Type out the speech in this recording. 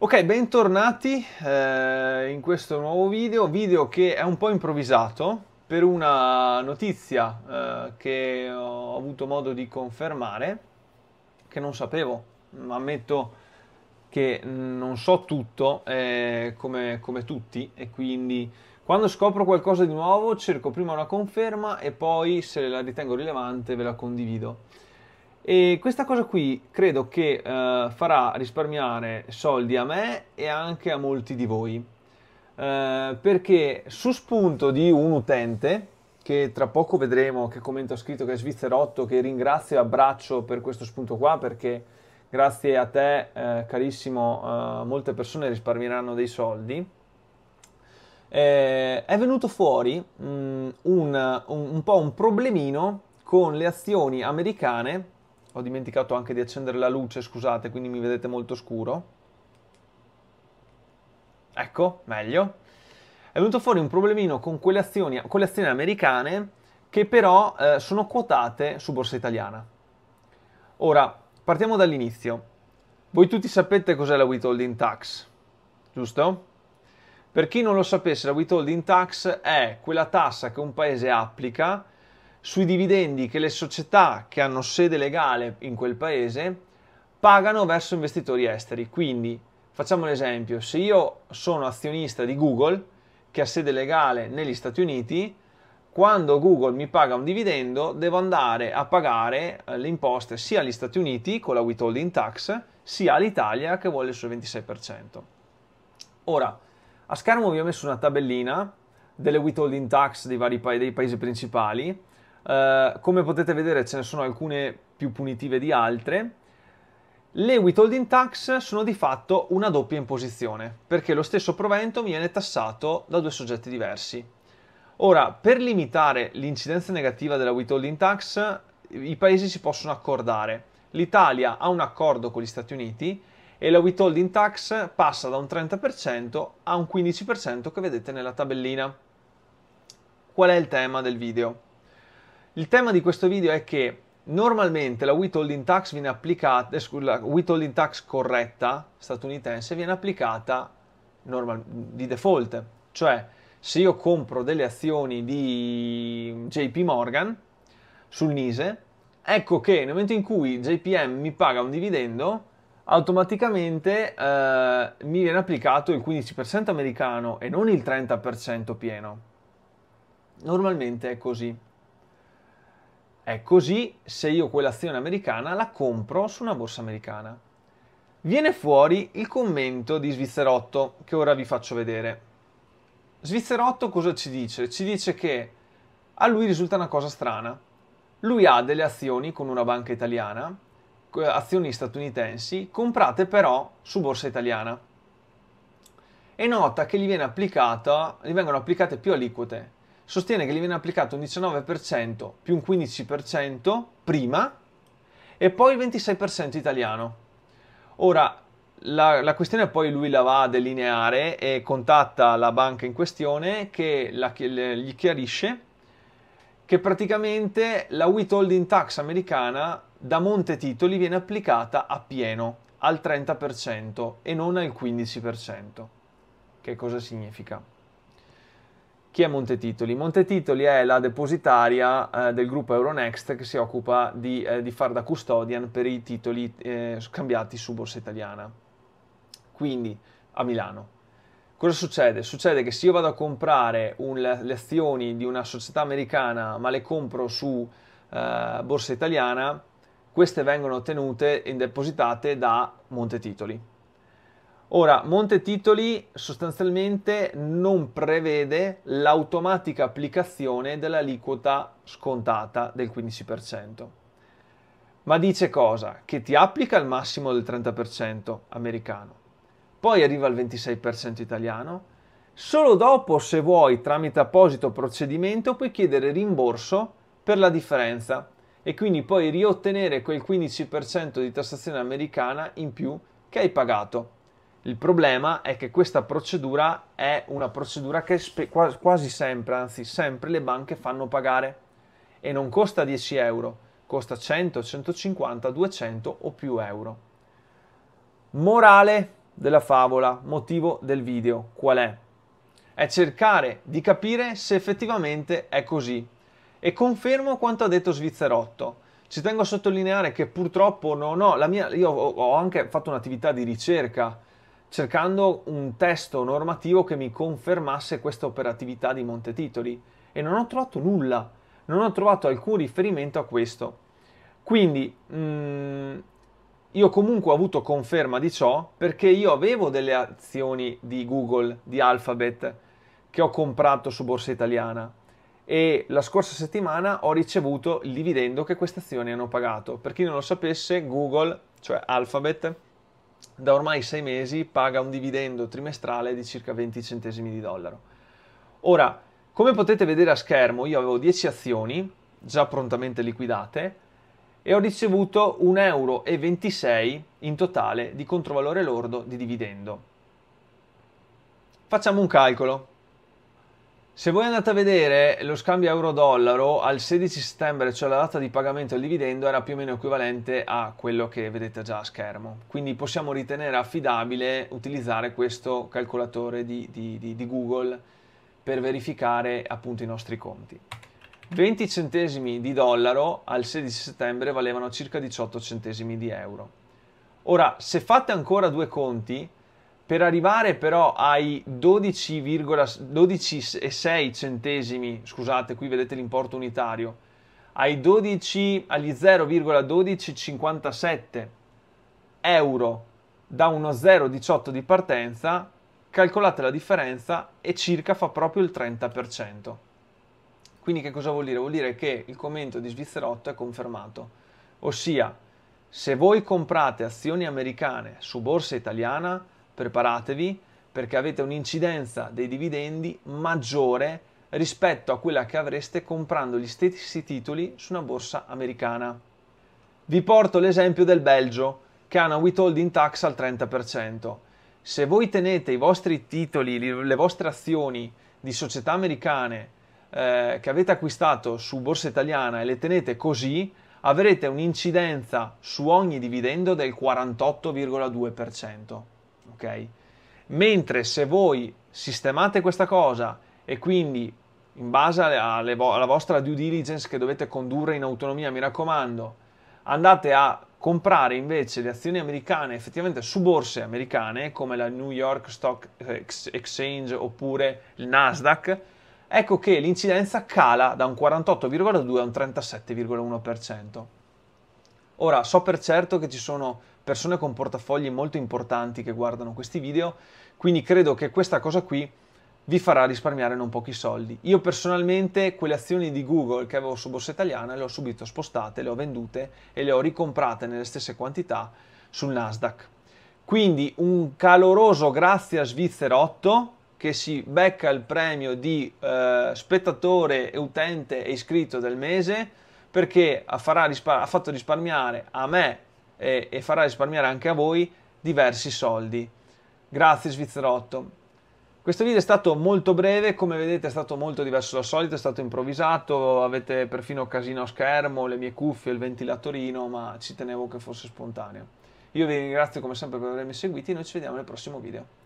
Ok, bentornati eh, in questo nuovo video, video che è un po' improvvisato per una notizia eh, che ho avuto modo di confermare, che non sapevo, ammetto che non so tutto eh, come, come tutti e quindi quando scopro qualcosa di nuovo cerco prima una conferma e poi se la ritengo rilevante ve la condivido. E questa cosa qui credo che uh, farà risparmiare soldi a me e anche a molti di voi. Uh, perché su spunto di un utente, che tra poco vedremo che commento ha scritto che è svizzerotto, che ringrazio e abbraccio per questo spunto qua, perché grazie a te, uh, carissimo, molte persone risparmieranno dei soldi. Eh, è venuto fuori mh, mm, un, un, un po' un problemino con le azioni americane ho dimenticato anche di accendere la luce, scusate, quindi mi vedete molto scuro. Ecco, meglio. È venuto fuori un problemino con quelle azioni, con azioni americane che però eh, sono quotate su borsa italiana. Ora, partiamo dall'inizio. Voi tutti sapete cos'è la withholding tax, giusto? Per chi non lo sapesse, la withholding tax è quella tassa che un paese applica sui dividendi che le società che hanno sede legale in quel paese pagano verso investitori esteri. Quindi facciamo un esempio, se io sono azionista di Google, che ha sede legale negli Stati Uniti, quando Google mi paga un dividendo devo andare a pagare eh, le imposte sia agli Stati Uniti con la withholding tax, sia all'Italia che vuole il suo 26%. Ora, a schermo vi ho messo una tabellina delle withholding tax dei vari pa- dei paesi principali eh, come potete vedere ce ne sono alcune più punitive di altre. Le withholding tax sono di fatto una doppia imposizione, perché lo stesso provento viene tassato da due soggetti diversi. Ora, per limitare l'incidenza negativa della withholding tax, i paesi si possono accordare. L'Italia ha un accordo con gli Stati Uniti e la withholding tax passa da un 30% a un 15% che vedete nella tabellina. Qual è il tema del video? Il tema di questo video è che normalmente la withholding tax, viene applicata, eh, withholding tax corretta statunitense viene applicata normal, di default, cioè se io compro delle azioni di JP Morgan sul Nise, ecco che nel momento in cui JPM mi paga un dividendo, automaticamente eh, mi viene applicato il 15% americano e non il 30% pieno. Normalmente è così. È così se io quell'azione americana la compro su una borsa americana. Viene fuori il commento di Svizzerotto che ora vi faccio vedere. Svizzerotto cosa ci dice? Ci dice che a lui risulta una cosa strana. Lui ha delle azioni con una banca italiana, azioni statunitensi, comprate però su borsa italiana. E nota che gli, applicata, gli vengono applicate più aliquote, sostiene che gli viene applicato un 19% più un 15% prima e poi il 26% italiano. Ora, la, la, questione poi lui la va a delineare e contatta la banca in questione che la, gli chiarisce che praticamente la withholding tax americana da monte titoli viene applicata a pieno al 30% e non al 15%. Che cosa significa? Chi è Montetitoli? Montetitoli è la depositaria eh, del gruppo Euronext che si occupa di, eh, di far da custodian per i titoli eh, scambiati su Borsa Italiana, quindi a Milano. Cosa succede? Succede che se io vado a comprare un, le azioni di una società americana ma le compro su eh, Borsa Italiana, queste vengono tenute e depositate da Montetitoli Ora, Monte Titoli sostanzialmente non prevede l'automatica applicazione dell'aliquota scontata del 15%. Ma dice cosa? Che ti applica il massimo del 30% americano, poi arriva al 26% italiano, solo dopo, se vuoi, tramite apposito procedimento, puoi chiedere rimborso per la differenza e quindi puoi riottenere quel 15% di tassazione americana in più che hai pagato il problema è che questa procedura è una procedura che spe- quasi sempre, anzi sempre, le banche fanno pagare e non costa 10 euro, costa 100, 150, 200 o più euro. Morale della favola, motivo del video, qual è? È cercare di capire se effettivamente è così. E confermo quanto ha detto Svizzerotto. Ci tengo a sottolineare che purtroppo non ho, la mia, io ho anche fatto un'attività di ricerca cercando un testo normativo che mi confermasse questa operatività di Montetitoli e non ho trovato nulla, non ho trovato alcun riferimento a questo. Quindi mh, mm, io comunque ho avuto conferma di ciò perché io avevo delle azioni di Google, di Alphabet, che ho comprato su Borsa Italiana e la scorsa settimana ho ricevuto il dividendo che queste azioni hanno pagato. Per chi non lo sapesse, Google, cioè Alphabet, da ormai sei mesi paga un dividendo trimestrale di circa 20 centesimi di dollaro. Ora, come potete vedere a schermo, io avevo 10 azioni già prontamente liquidate e ho ricevuto 1,26 euro in totale di controvalore lordo di dividendo. Facciamo un calcolo. Se voi andate a vedere lo scambio euro-dollaro al 16 settembre, cioè la data di pagamento del dividendo, era più o meno equivalente a quello che vedete già a schermo. Quindi possiamo ritenere affidabile utilizzare questo calcolatore di, di, di, di Google per verificare appunto i nostri conti. 20 centesimi di dollaro al 16 settembre valevano circa 18 centesimi di euro. Ora, se fate ancora due conti, per arrivare però ai 12,6 12 centesimi, scusate, qui vedete l'importo unitario, ai 12, agli 0,1257 euro da uno 0,18 di partenza, calcolate la differenza e circa fa proprio il 30%. Quindi che cosa vuol dire? Vuol dire che il commento di Svizzerotto è confermato, ossia se voi comprate azioni americane su borsa italiana, preparatevi perché avete un'incidenza dei dividendi maggiore rispetto a quella che avreste comprando gli stessi titoli su una borsa americana. Vi porto l'esempio del Belgio, che ha una withholding tax al 30%. Se voi tenete i vostri titoli, le vostre azioni di società americane eh, che avete acquistato su borsa italiana e le tenete così, avrete un'incidenza su ogni dividendo del 48,2% ok? Mentre se voi sistemate questa cosa e quindi in base alle, alla vostra due diligence che dovete condurre in autonomia, mi raccomando, andate a comprare invece le azioni americane effettivamente su borse americane come la New York Stock Exchange oppure il Nasdaq, ecco che l'incidenza cala da un 48,2 a un 37,1%. Ora so per certo che ci sono persone con portafogli molto importanti che guardano questi video, quindi credo che questa cosa qui vi farà risparmiare non pochi soldi. Io personalmente quelle azioni di Google che avevo su Borsa Italiana le ho subito spostate, le ho vendute e le ho ricomprate nelle stesse quantità sul Nasdaq. Quindi un caloroso grazie a Svizzerotto che si becca il premio di eh, spettatore, utente e iscritto del mese perché farà rispar- ha fatto risparmiare a me e, e farà risparmiare anche a voi diversi soldi. Grazie Svizzerotto. Questo video è stato molto breve, come vedete è stato molto diverso dal solito, è stato improvvisato, avete perfino casino a schermo, le mie cuffie, il ventilatorino, ma ci tenevo che fosse spontaneo. Io vi ringrazio come sempre per avermi seguiti e noi ci vediamo nel prossimo video.